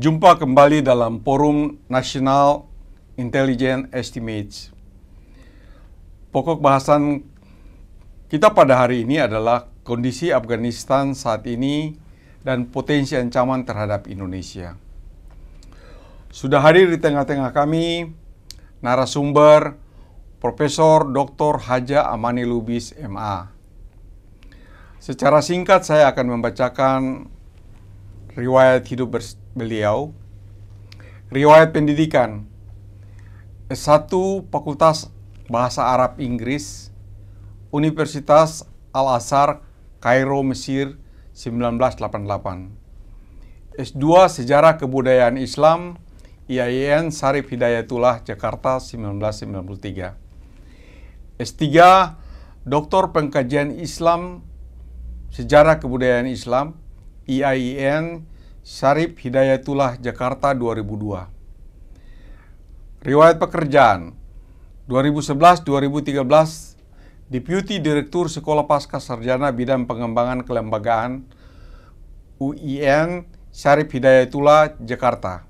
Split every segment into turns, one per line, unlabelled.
Jumpa kembali dalam Forum National Intelligence Estimates. Pokok bahasan kita pada hari ini adalah kondisi Afghanistan saat ini dan potensi ancaman terhadap Indonesia. Sudah hadir di tengah-tengah kami narasumber Profesor Dr. Haja Amani Lubis MA. Secara singkat saya akan membacakan riwayat hidup bers beliau riwayat pendidikan S1 Fakultas Bahasa Arab Inggris Universitas Al-Azhar Kairo Mesir 1988 S2 Sejarah Kebudayaan Islam IAIN Sarif Hidayatullah Jakarta 1993 S3 Doktor Pengkajian Islam Sejarah Kebudayaan Islam IAIN Syarif Hidayatullah Jakarta 2002. Riwayat pekerjaan 2011-2013 Deputy Direktur Sekolah Pasca Sarjana Bidang Pengembangan Kelembagaan UIN Syarif Hidayatullah Jakarta.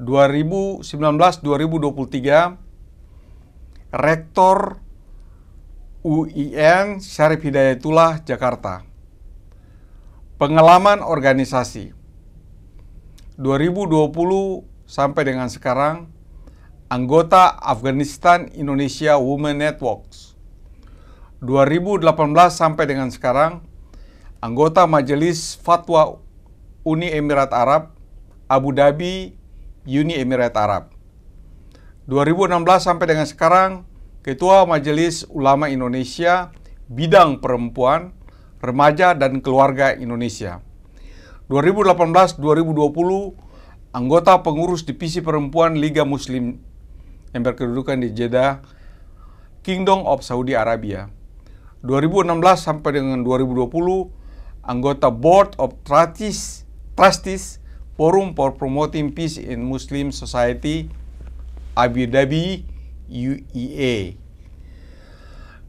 2019-2023 Rektor UIN Syarif Hidayatullah Jakarta. Pengalaman organisasi 2020 sampai dengan sekarang anggota Afghanistan Indonesia Women Networks 2018 sampai dengan sekarang anggota Majelis Fatwa Uni Emirat Arab Abu Dhabi Uni Emirat Arab 2016 sampai dengan sekarang Ketua Majelis Ulama Indonesia bidang perempuan Remaja dan Keluarga Indonesia. 2018-2020 anggota pengurus divisi perempuan Liga Muslim yang berkedudukan di Jeddah, Kingdom of Saudi Arabia. 2016 sampai dengan 2020 anggota Board of Trustees, Trustees Forum for Promoting Peace in Muslim Society Abu Dhabi UEA.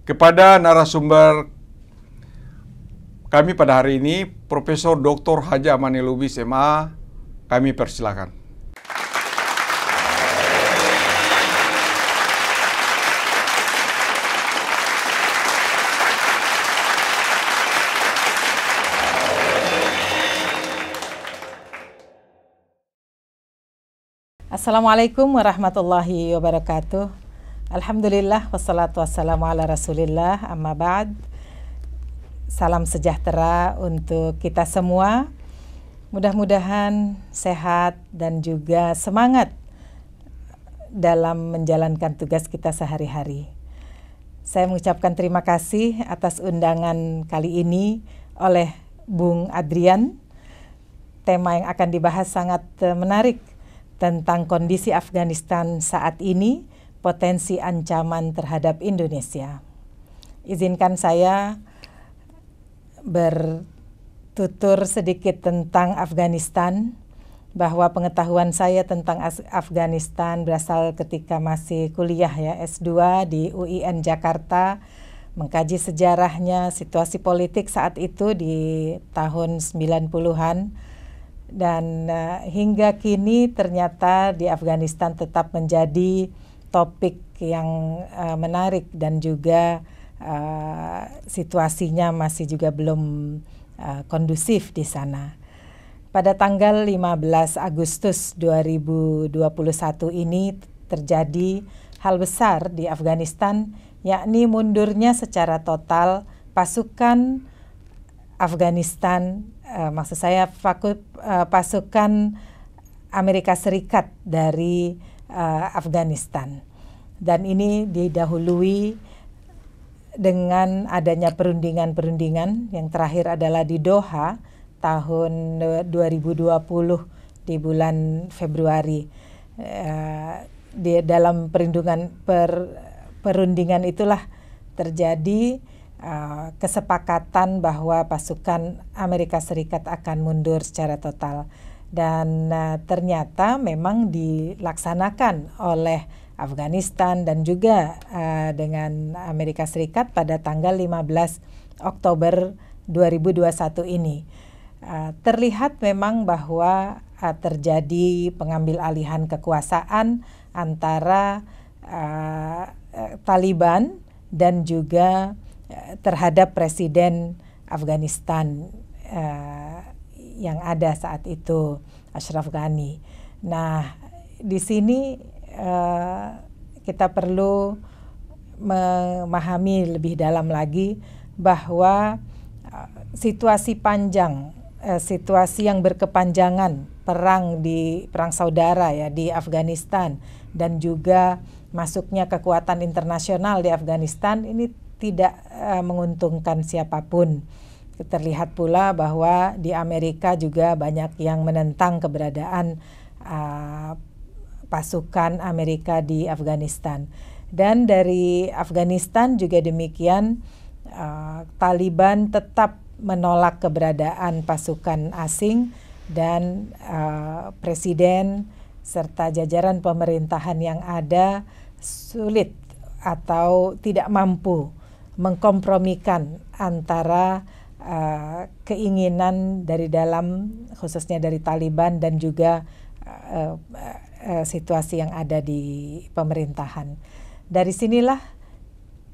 Kepada narasumber kami pada hari ini Profesor Dr. Haja Amani Lubis MA, kami persilakan.
Assalamualaikum warahmatullahi wabarakatuh. Alhamdulillah wassalatu wassalamu ala Rasulillah amma ba'd salam sejahtera untuk kita semua. Mudah-mudahan sehat dan juga semangat dalam menjalankan tugas kita sehari-hari. Saya mengucapkan terima kasih atas undangan kali ini oleh Bung Adrian. Tema yang akan dibahas sangat eh, menarik tentang kondisi Afghanistan saat ini, potensi ancaman terhadap Indonesia. Izinkan saya bertutur sedikit tentang Afghanistan bahwa pengetahuan saya tentang Afghanistan berasal ketika masih kuliah ya S2 di UIN Jakarta mengkaji sejarahnya situasi politik saat itu di tahun 90-an dan uh, hingga kini ternyata di Afghanistan tetap menjadi topik yang uh, menarik dan juga uh, situasinya masih juga belum uh, kondusif di sana. Pada tanggal 15 Agustus 2021 ini terjadi hal besar di Afghanistan yakni mundurnya secara total pasukan Afghanistan uh, maksud saya fakult, uh, pasukan Amerika Serikat dari uh, Afghanistan dan ini didahului dengan adanya perundingan-perundingan yang terakhir adalah di Doha tahun 2020 eh, di bulan Februari. Eh, di dalam perundingan per, perundingan itulah terjadi eh, kesepakatan bahwa pasukan Amerika Serikat akan mundur secara total dan ternyata memang dilaksanakan oleh Afghanistan dan juga uh, dengan Amerika Serikat pada tanggal 15 Oktober 2021 ini. Uh, terlihat memang bahwa uh, terjadi pengambil alihan kekuasaan antara uh, Taliban dan juga uh, terhadap presiden Afghanistan uh, yang ada saat itu Ashraf Ghani. Nah, di sini Eh, kita perlu memahami lebih dalam lagi bahwa eh, situasi panjang, eh, situasi yang berkepanjangan perang di perang saudara ya di Afghanistan dan juga masuknya kekuatan internasional di Afghanistan ini tidak menguntungkan siapapun. Terlihat pula bahwa di Amerika juga banyak yang menentang keberadaan pasukan Amerika di Afghanistan. Dan dari Afghanistan juga demikian uh, Taliban tetap menolak keberadaan pasukan asing dan uh, presiden serta jajaran pemerintahan yang ada sulit atau tidak mampu mengkompromikan antara uh, keinginan dari dalam khususnya dari Taliban dan juga uh, Eh, situasi yang ada di pemerintahan. Dari sinilah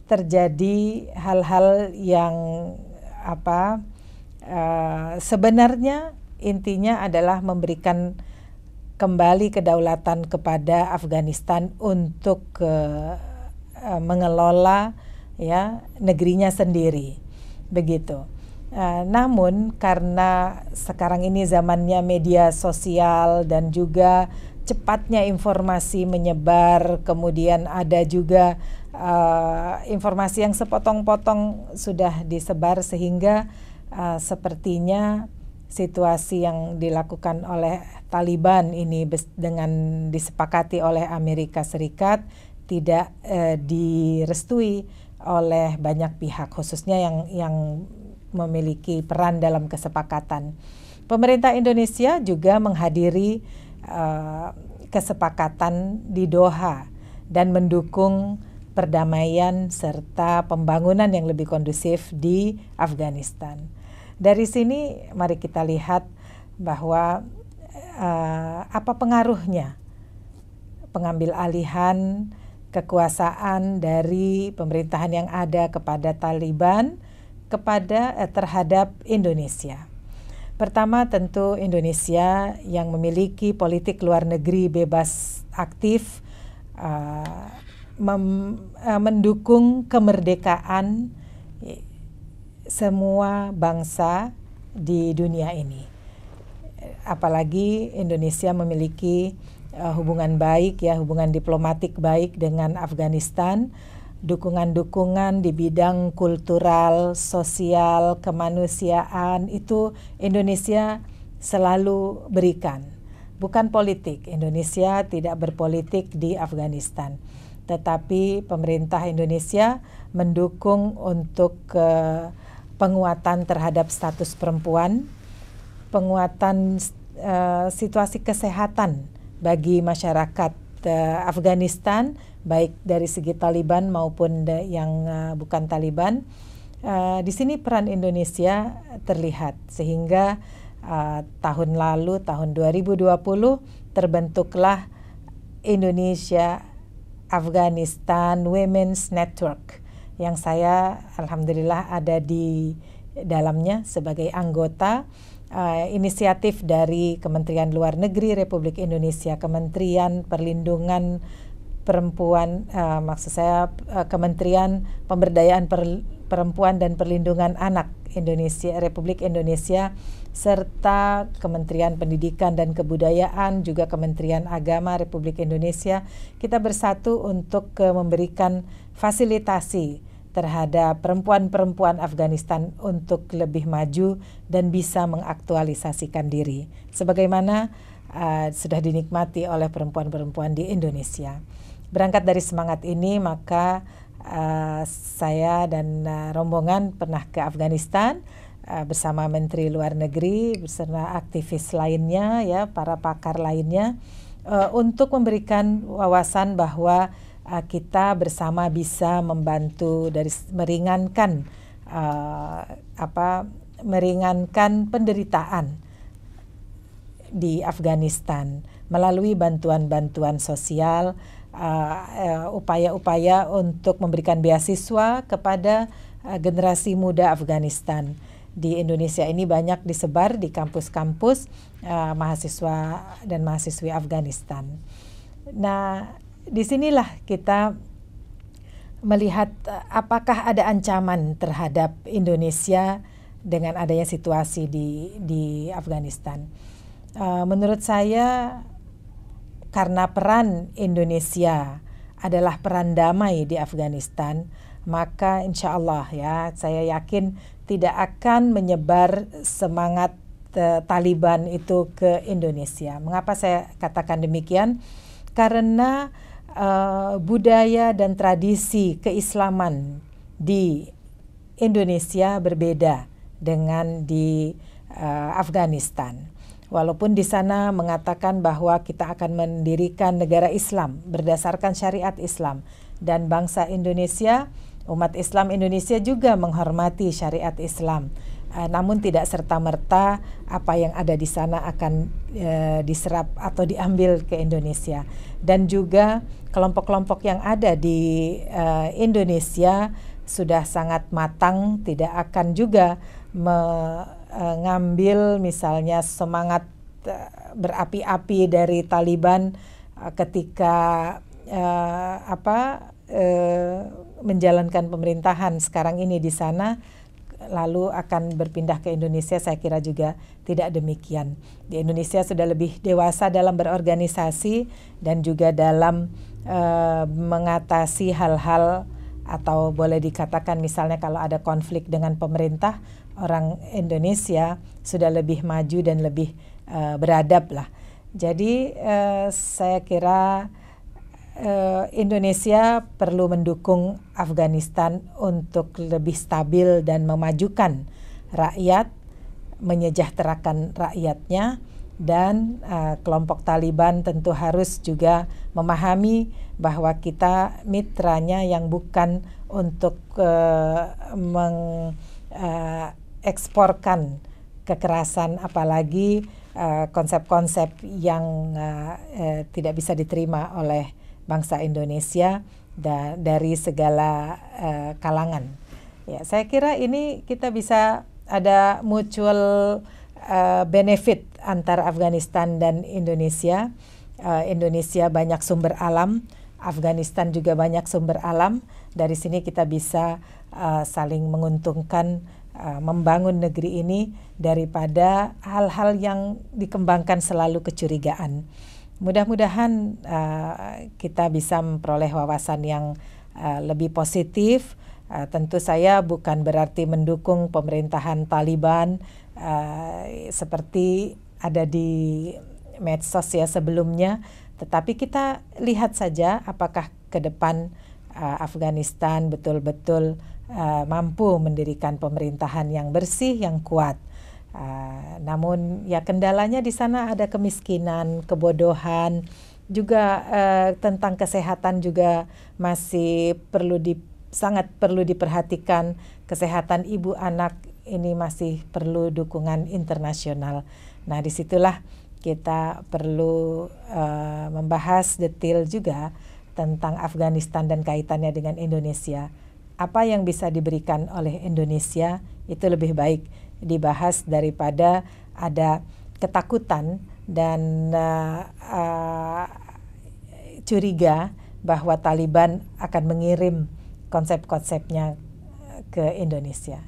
terjadi hal-hal yang apa uh, sebenarnya intinya adalah memberikan kembali kedaulatan kepada Afghanistan untuk uh, mengelola ya negerinya sendiri begitu. Uh, namun karena sekarang ini zamannya media sosial dan juga cepatnya informasi menyebar, kemudian ada juga uh, informasi yang sepotong-potong sudah disebar sehingga uh, sepertinya situasi yang dilakukan oleh Taliban ini dengan disepakati oleh Amerika Serikat tidak uh, direstui oleh banyak pihak khususnya yang yang memiliki peran dalam kesepakatan. Pemerintah Indonesia juga menghadiri Eh, kesepakatan di Doha dan mendukung perdamaian serta pembangunan yang lebih kondusif di Afghanistan. Dari sini mari kita lihat bahwa uh, apa pengaruhnya pengambil alihan kekuasaan dari pemerintahan yang ada kepada Taliban kepada eh, terhadap Indonesia. Pertama tentu Indonesia yang memiliki politik luar negeri bebas aktif uh, mem, uh, mendukung kemerdekaan semua bangsa di dunia ini. Apalagi Indonesia memiliki uh, hubungan baik ya, hubungan diplomatik baik dengan Afghanistan dukungan-dukungan di bidang kultural, sosial, kemanusiaan itu Indonesia selalu berikan. Bukan politik, Indonesia tidak berpolitik di Afghanistan. Tetapi pemerintah Indonesia mendukung untuk ke eh, penguatan terhadap status perempuan, penguatan uh, situasi kesehatan bagi masyarakat uh, Afghanistan baik dari segi Taliban maupun yang eh, bukan Taliban. Eh, di sini peran Indonesia terlihat sehingga eh, tahun lalu tahun 2020 terbentuklah Indonesia Afghanistan Women's Network yang saya alhamdulillah ada di dalamnya sebagai anggota uh, inisiatif dari Kementerian Luar Negeri Republik Indonesia, Kementerian Perlindungan perempuan uh, maksud saya uh, Kementerian Pemberdayaan per, Perempuan dan Perlindungan Anak Indonesia Republik Indonesia serta Kementerian Pendidikan dan Kebudayaan juga Kementerian Agama Republik Indonesia kita bersatu untuk uh, memberikan fasilitasi terhadap perempuan-perempuan Afghanistan untuk lebih maju dan bisa mengaktualisasikan diri sebagaimana uh, sudah dinikmati oleh perempuan-perempuan di Indonesia. Berangkat dari semangat ini, maka uh, saya dan uh, rombongan pernah ke Afghanistan uh, bersama Menteri Luar Negeri, bersama aktivis lainnya, ya para pakar lainnya, uh, untuk memberikan wawasan bahwa uh, kita bersama bisa membantu dari meringankan uh, apa meringankan penderitaan di Afghanistan melalui bantuan-bantuan sosial Eh, eh, upaya-upaya uh, uh, untuk memberikan beasiswa kepada uh, generasi muda Afghanistan di Indonesia ini banyak disebar di kampus-kampus uh, mahasiswa dan mahasiswi Afghanistan. Nah, disinilah kita melihat apakah ada ancaman terhadap Indonesia dengan adanya situasi di di Afghanistan. Uh, menurut saya karena peran Indonesia adalah peran damai di Afghanistan, maka insya Allah ya saya yakin tidak akan menyebar semangat uh, Taliban itu ke Indonesia. Mengapa saya katakan demikian? Karena uh, budaya dan tradisi keislaman di Indonesia berbeda dengan di uh, Afghanistan. Walaupun di sana mengatakan bahwa kita akan mendirikan negara Islam berdasarkan syariat Islam dan bangsa Indonesia, umat Islam Indonesia juga menghormati syariat Islam. Uh, namun tidak serta-merta apa yang ada di sana akan uh, diserap atau diambil ke Indonesia. Dan juga kelompok-kelompok yang ada di uh, Indonesia sudah sangat matang, tidak akan juga uh, ngambil misalnya semangat uh, berapi-api dari Taliban uh, ketika uh, apa uh, menjalankan pemerintahan sekarang ini di sana lalu akan berpindah ke Indonesia saya kira juga tidak demikian. Di Indonesia sudah lebih dewasa dalam berorganisasi dan juga dalam uh, mengatasi hal-hal atau boleh dikatakan misalnya kalau ada konflik dengan pemerintah orang Indonesia sudah lebih maju dan lebih uh, beradab lah. Jadi uh, saya kira uh, Indonesia perlu mendukung Afghanistan untuk lebih stabil dan memajukan rakyat, menyejahterakan rakyatnya dan uh, kelompok Taliban tentu harus juga memahami bahwa kita mitranya yang bukan untuk uh, meng eksporkan kekerasan apalagi eh, konsep-konsep uh, yang uh, uh, tidak bisa diterima oleh bangsa Indonesia da dari segala uh, kalangan. Ya, saya kira ini kita bisa ada mutual uh, benefit antara Afghanistan dan Indonesia. Uh, Indonesia banyak sumber alam, Afghanistan juga banyak sumber alam. Dari sini kita bisa uh, saling menguntungkan Eh, membangun negeri ini daripada hal-hal yang dikembangkan selalu kecurigaan. Mudah-mudahan uh, kita bisa memperoleh wawasan yang uh, lebih positif. Uh, tentu saya bukan berarti mendukung pemerintahan Taliban uh, seperti ada di medsos ya sebelumnya, tetapi kita lihat saja apakah ke depan uh, Afghanistan betul-betul Eh, mampu mendirikan pemerintahan yang bersih, yang kuat. Uh, namun ya kendalanya di sana ada kemiskinan, kebodohan, juga uh, tentang kesehatan juga masih perlu di sangat perlu diperhatikan kesehatan ibu anak ini masih perlu dukungan internasional. Nah, disitulah kita perlu uh, membahas detail juga tentang Afghanistan dan kaitannya dengan Indonesia apa yang bisa diberikan oleh Indonesia itu lebih baik dibahas daripada ada ketakutan dan uh, uh, curiga bahwa Taliban akan mengirim konsep-konsepnya eh, ke Indonesia.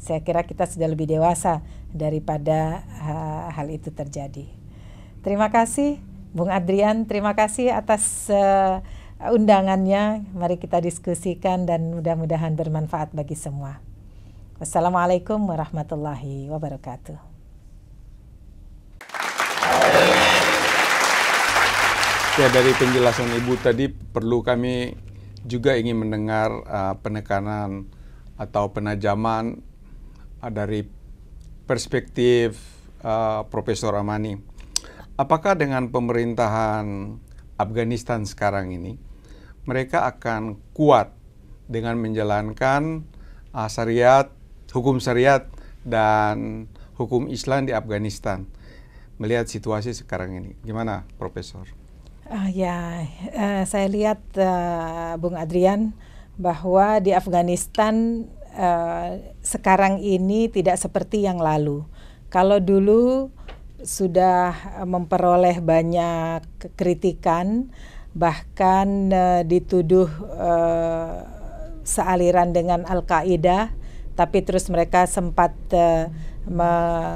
Saya kira kita sudah lebih dewasa daripada uh, hal itu terjadi. Terima kasih, Bung Adrian. Terima kasih atas uh, undangannya. Mari kita diskusikan dan mudah-mudahan bermanfaat bagi semua. Wassalamualaikum warahmatullahi wabarakatuh.
Ya dari penjelasan Ibu tadi perlu kami juga ingin mendengar uh, penekanan atau penajaman uh, dari perspektif uh, Profesor Amani. Apakah dengan pemerintahan Afghanistan sekarang ini mereka akan kuat dengan menjalankan uh, syariat, hukum syariat dan hukum Islam di Afghanistan. Melihat situasi sekarang ini, gimana, Profesor?
Uh, ya, uh, saya lihat uh, Bung Adrian bahwa di Afghanistan uh, sekarang ini tidak seperti yang lalu. Kalau dulu sudah memperoleh banyak kritikan, bahkan uh, dituduh uh, sealiran dengan Al-Qaeda tapi terus mereka sempat uh, me,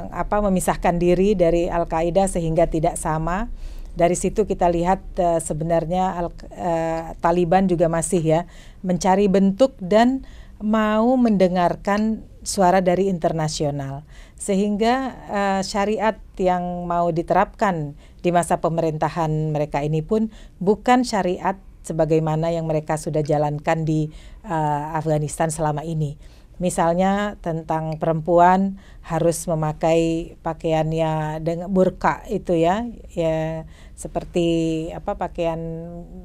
apa, memisahkan diri dari Al-Qaeda sehingga tidak sama. Dari situ kita lihat uh, sebenarnya Al, uh, Taliban juga masih ya mencari bentuk dan mau mendengarkan suara dari internasional. Sehingga uh, syariat yang mau diterapkan di masa pemerintahan mereka ini pun bukan syariat sebagaimana yang mereka sudah jalankan di uh, Afghanistan selama ini. Misalnya tentang perempuan harus memakai pakaiannya dengan burka itu ya, ya seperti apa pakaian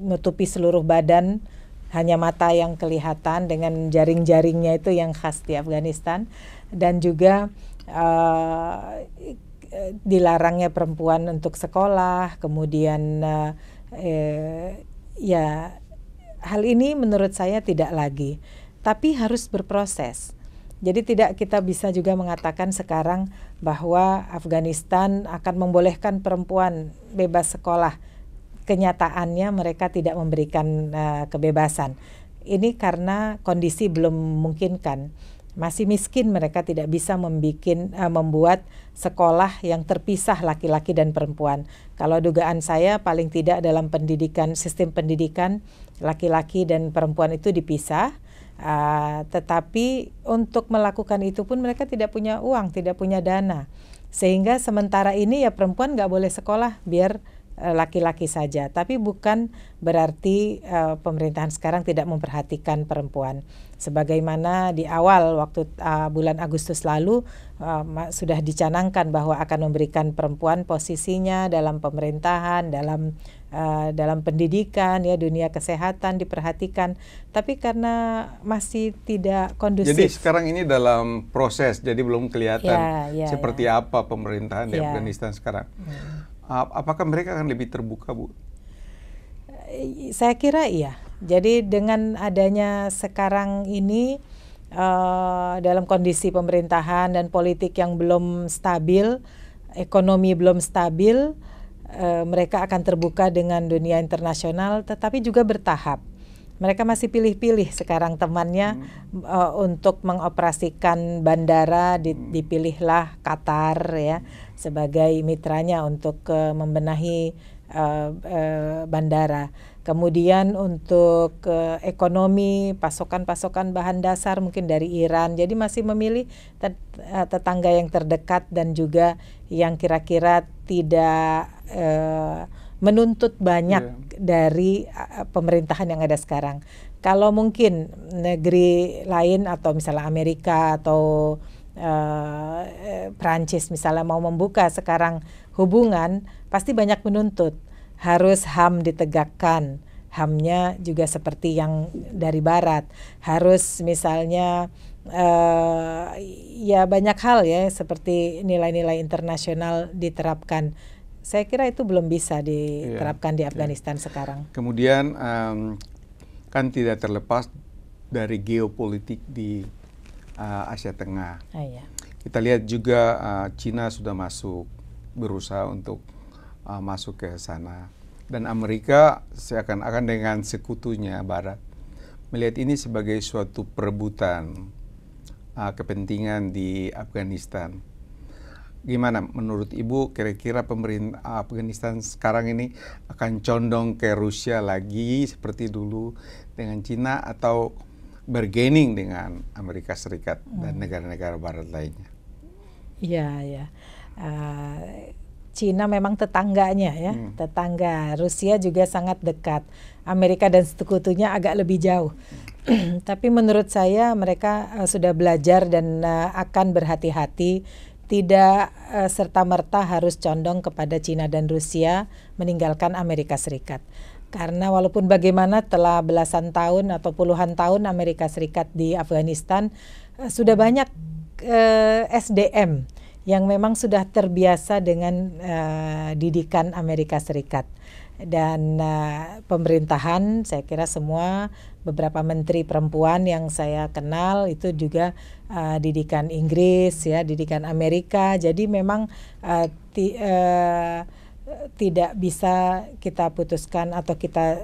menutupi seluruh badan hanya mata yang kelihatan dengan jaring-jaringnya itu yang khas di Afghanistan dan juga uh, Eh, dilarangnya perempuan untuk sekolah, kemudian eh, eh, ya hal ini menurut saya tidak lagi, tapi harus berproses. Jadi tidak kita bisa juga mengatakan sekarang bahwa Afghanistan akan membolehkan perempuan bebas sekolah. Kenyataannya mereka tidak memberikan uh, kebebasan. Ini karena kondisi belum memungkinkan masih miskin mereka tidak bisa membikin, uh, membuat sekolah yang terpisah laki-laki dan perempuan. Kalau dugaan saya paling tidak dalam pendidikan sistem pendidikan laki-laki dan perempuan itu dipisah. Uh, tetapi untuk melakukan itu pun mereka tidak punya uang, tidak punya dana. Sehingga sementara ini ya perempuan nggak boleh sekolah biar Eh, laki-laki saja, tapi bukan berarti uh, pemerintahan sekarang tidak memperhatikan perempuan. Sebagaimana di awal waktu uh, bulan Agustus lalu uh, sudah dicanangkan bahwa akan memberikan perempuan posisinya dalam pemerintahan, dalam uh, dalam pendidikan, ya dunia kesehatan diperhatikan, tapi karena masih tidak kondusif. Jadi
sekarang ini dalam proses, jadi belum kelihatan ya, ya, ya. seperti ya. apa pemerintahan di ya. Afghanistan sekarang. Hmm apakah mereka akan lebih terbuka Bu? Eh,
saya kira iya. Jadi dengan adanya sekarang ini uh, dalam kondisi pemerintahan dan politik yang belum stabil, ekonomi belum stabil, uh, mereka akan terbuka dengan dunia internasional, tetapi juga bertahap mereka masih pilih-pilih sekarang temannya hmm. uh, untuk mengoperasikan bandara di, hmm. dipilihlah Qatar ya sebagai mitranya untuk uh, membenahi uh, uh, bandara. Kemudian untuk uh, ekonomi, pasokan-pasokan bahan dasar mungkin dari Iran. Jadi masih memilih tetangga yang terdekat dan juga yang kira-kira tidak uh, menuntut banyak yeah. dari pemerintahan yang ada sekarang. Kalau mungkin negeri lain atau misalnya Amerika atau uh, e, e, Prancis misalnya mau membuka sekarang hubungan pasti banyak menuntut harus HAM ditegakkan. hamnya juga seperti yang dari barat. Harus misalnya uh, ya banyak hal ya seperti nilai-nilai internasional diterapkan saya kira itu belum bisa iya, diterapkan yeah. di iya. Afghanistan yeah. sekarang.
Kemudian um, kan tidak terlepas dari geopolitik di uh, Asia Tengah. Ah, iya. Kita lihat juga uh, eh, Cina sudah masuk berusaha untuk uh, masuk ke sana dan Amerika seakan-akan dengan sekutunya Barat melihat ini sebagai suatu perebutan uh, kepentingan di Afghanistan gimana menurut Ibu kira-kira pemerintah Afghanistan sekarang ini akan condong ke Rusia lagi seperti dulu dengan Cina atau bergening dengan Amerika Serikat dan hmm. negara-negara barat lainnya?
Iya, ya. Uh, Cina memang tetangganya ya, hmm. tetangga. Rusia juga sangat dekat. Amerika dan sekutunya agak lebih jauh. Tapi menurut saya mereka uh, sudah belajar dan uh, akan berhati-hati tidak uh, serta-merta harus condong kepada Cina dan Rusia meninggalkan Amerika Serikat. Karena walaupun bagaimana telah belasan tahun atau puluhan tahun Amerika Serikat di Afghanistan uh, sudah banyak uh, eh, SDM yang memang sudah terbiasa dengan uh, didikan Amerika Serikat dan uh, pemerintahan saya kira semua beberapa menteri perempuan yang saya kenal itu juga uh, didikan Inggris ya didikan Amerika jadi memang uh, ti, uh, tidak bisa kita putuskan atau kita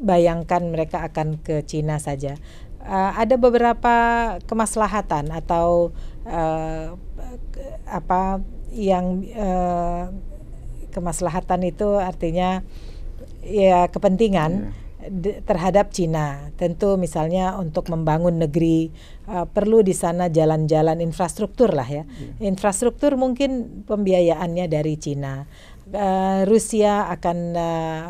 bayangkan mereka akan ke Cina saja uh, ada beberapa kemaslahatan atau uh, apa yang uh, kemaslahatan itu artinya ya kepentingan yeah. Iya. terhadap Cina. Tentu misalnya untuk membangun negeri uh, perlu di sana jalan-jalan infrastruktur lah ya. Yeah. Infrastruktur mungkin pembiayaannya dari Cina. Uh, Rusia akan uh,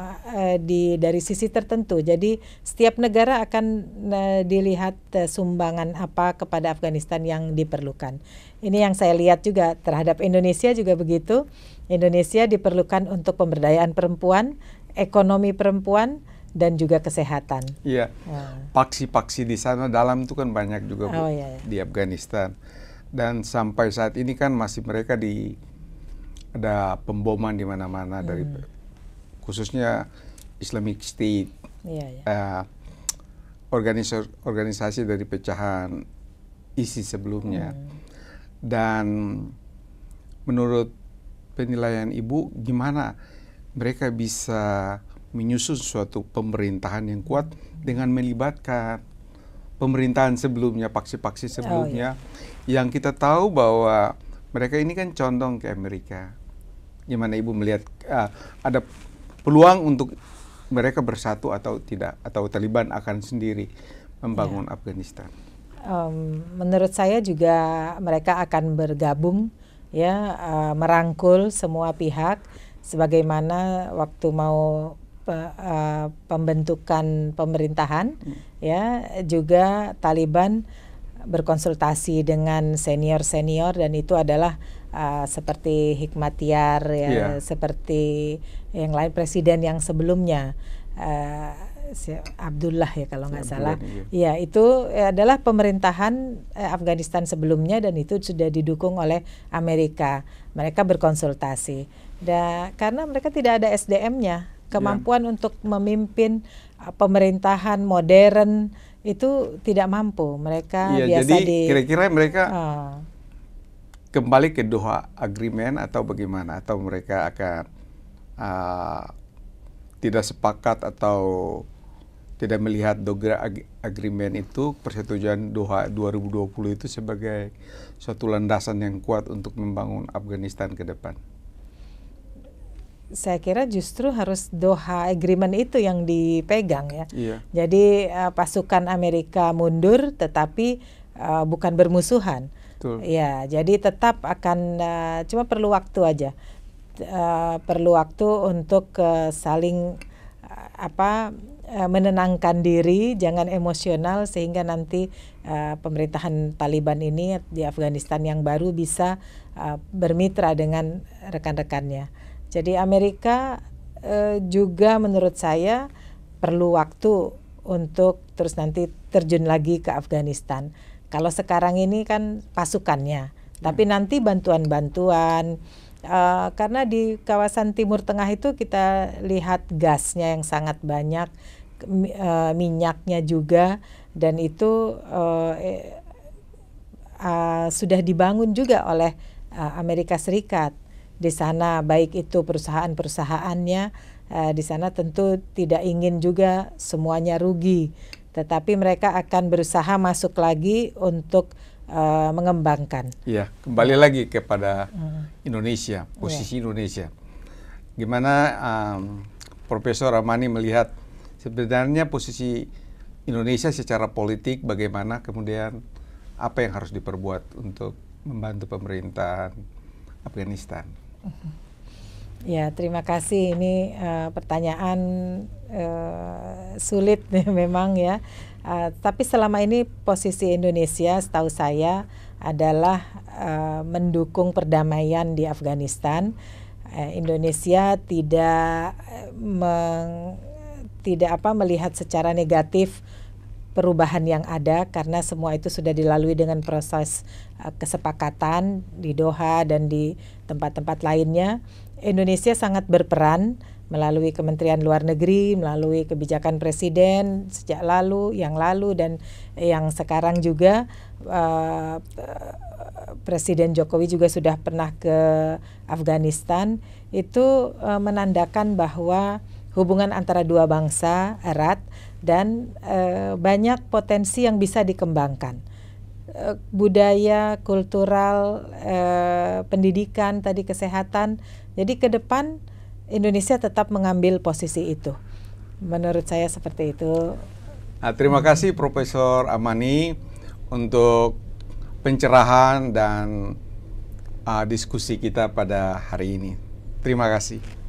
di dari sisi tertentu. Jadi setiap negara akan uh, dilihat uh, sumbangan apa kepada Afghanistan yang diperlukan. Ini yang saya lihat juga terhadap Indonesia juga begitu. Indonesia diperlukan untuk pemberdayaan perempuan, ekonomi perempuan, dan juga kesehatan.
Iya, paksi-paksi di sana dalam itu kan banyak juga oh, bu, iya, iya. di Afghanistan dan sampai saat ini kan masih mereka di ada pemboman di mana-mana hmm. dari khususnya Islamic State, iya, iya. Uh, ya, organisasi organisasi dari pecahan ISIS sebelumnya hmm. dan menurut penilaian ibu gimana mereka bisa menyusun suatu pemerintahan yang kuat dengan melibatkan pemerintahan sebelumnya, paksi-paksi oh, sebelumnya oh, iya. yang kita tahu bahwa mereka ini kan condong ke Amerika. Gimana Ibu melihat uh, ada peluang untuk mereka bersatu atau tidak atau Taliban akan sendiri membangun yeah. Afghanistan?
Um, menurut saya juga mereka akan bergabung ya uh, merangkul semua pihak sebagaimana waktu mau pe, uh, pembentukan pemerintahan hmm. ya juga Taliban berkonsultasi dengan senior-senior dan itu adalah uh, seperti Hikmatiar ya yeah. seperti yang lain presiden yang sebelumnya Abdullah ya kalau nggak salah. Iya, ya, itu eh, adalah pemerintahan eh, Afghanistan sebelumnya dan itu sudah didukung oleh Amerika. Mereka berkonsultasi. Da, karena mereka tidak ada SDM-nya, kemampuan ya. untuk memimpin eh, pemerintahan modern itu tidak mampu. Mereka ya, biasa jadi, di kira-kira mereka
oh. kembali ke Doha Agreement atau bagaimana atau mereka akan uh, tidak sepakat atau tidak melihat Dogra Agreement itu persetujuan Doha 2020 itu sebagai suatu landasan yang kuat untuk membangun Afghanistan ke depan.
Saya kira justru harus Doha Agreement itu yang dipegang ya. Iya. Jadi uh, pasukan Amerika mundur tetapi uh, bukan bermusuhan. Betul. Ya, jadi tetap akan uh, cuma perlu waktu aja. Uh, perlu waktu untuk uh, saling apa Eh, menenangkan diri, jangan emosional sehingga nanti uh, pemerintahan Taliban ini di Afghanistan yang baru bisa uh, bermitra dengan rekan-rekannya. Jadi Amerika uh, juga menurut saya perlu waktu untuk terus nanti terjun lagi ke Afghanistan. Kalau sekarang ini kan pasukannya, hmm. tapi nanti bantuan-bantuan uh, karena di kawasan Timur Tengah itu kita lihat gasnya yang sangat banyak uh, minyaknya juga dan itu uh, uh, sudah dibangun juga oleh uh, Amerika Serikat di sana baik itu perusahaan-perusahaannya uh, di sana tentu tidak ingin juga semuanya rugi tetapi mereka akan berusaha masuk lagi untuk uh, mengembangkan.
Iya, kembali lagi kepada Indonesia, posisi yeah. Indonesia. Gimana um, Profesor Ramani melihat sebenarnya posisi Indonesia secara politik bagaimana kemudian apa yang harus diperbuat untuk membantu pemerintahan Afghanistan. Mm-hmm.
Ya, terima kasih. Ini uh, pertanyaan uh, sulit memang ya. Uh, tapi selama ini posisi Indonesia setahu saya adalah uh, mendukung perdamaian di Afghanistan. Uh, Indonesia tidak meng tidak apa melihat secara negatif perubahan yang ada karena semua itu sudah dilalui dengan proses uh, kesepakatan di Doha dan di tempat-tempat lainnya. Indonesia sangat berperan melalui Kementerian Luar Negeri, melalui kebijakan Presiden sejak lalu, yang lalu dan yang sekarang juga uh, Presiden Jokowi juga sudah pernah ke Afghanistan itu uh, menandakan bahwa hubungan antara dua bangsa erat dan e, banyak potensi yang bisa dikembangkan eh, budaya kultural e, pendidikan tadi kesehatan jadi ke depan Indonesia tetap mengambil posisi itu menurut saya seperti itu
nah, terima kasih Profesor Amani untuk pencerahan dan uh, diskusi kita pada hari ini terima kasih